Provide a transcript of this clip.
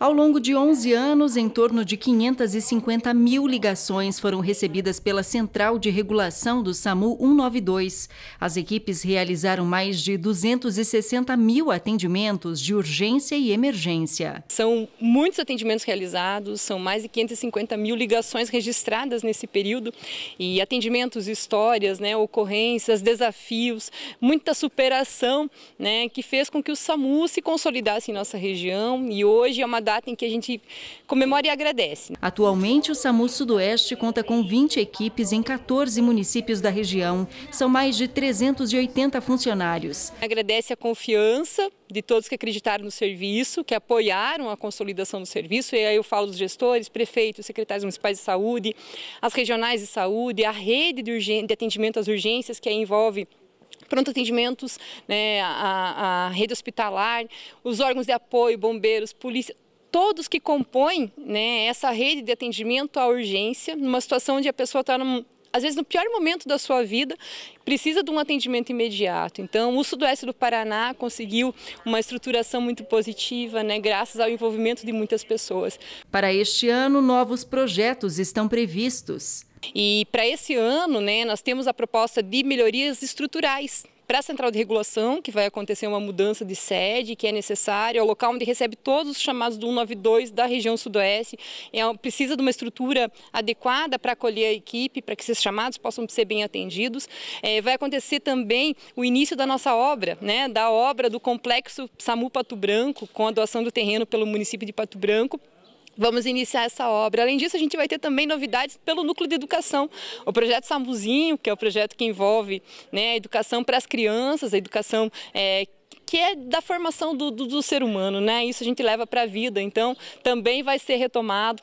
Ao longo de 11 anos, em torno de 550 mil ligações foram recebidas pela Central de Regulação do SAMU 192. As equipes realizaram mais de 260 mil atendimentos de urgência e emergência. São muitos atendimentos realizados, são mais de 550 mil ligações registradas nesse período e atendimentos, histórias, né, ocorrências, desafios, muita superação né, que fez com que o SAMU se consolidasse em nossa região e hoje é uma data em que a gente comemora e agradece. Atualmente, o SAMU Sudoeste conta com 20 equipes em 14 municípios da região. São mais de 380 funcionários. Agradece a confiança de todos que acreditaram no serviço, que apoiaram a consolidação do serviço, e aí eu falo dos gestores, prefeitos, secretários municipais de saúde, as regionais de saúde, a rede de, de atendimento às urgências, que envolve pronto atendimentos, né, a, a rede hospitalar, os órgãos de apoio, bombeiros, polícia, todos que compõem né, essa rede de atendimento à urgência, numa situação onde a pessoa está às vezes no pior momento da sua vida, precisa de um atendimento imediato. Então, o Sudoeste do Paraná conseguiu uma estruturação muito positiva, né, graças ao envolvimento de muitas pessoas. Para este ano, novos projetos estão previstos. E para esse ano, né, nós temos a proposta de melhorias estruturais para a central de regulação, que vai acontecer uma mudança de sede, que é necessário, é o local onde recebe todos os chamados do 192 da região sudoeste. É, precisa de uma estrutura adequada para acolher a equipe, para que esses chamados possam ser bem atendidos. É, vai acontecer também o início da nossa obra, né, da obra do complexo SAMU Pato Branco, com a doação do terreno pelo município de Pato Branco. Vamos iniciar essa obra. Além disso, a gente vai ter também novidades pelo Núcleo de Educação. O projeto Samuzinho, que é o projeto que envolve né, a educação para as crianças, a educação é, que é da formação do, do, do, ser humano, né? Isso a gente leva para a vida. Então, também vai ser retomado.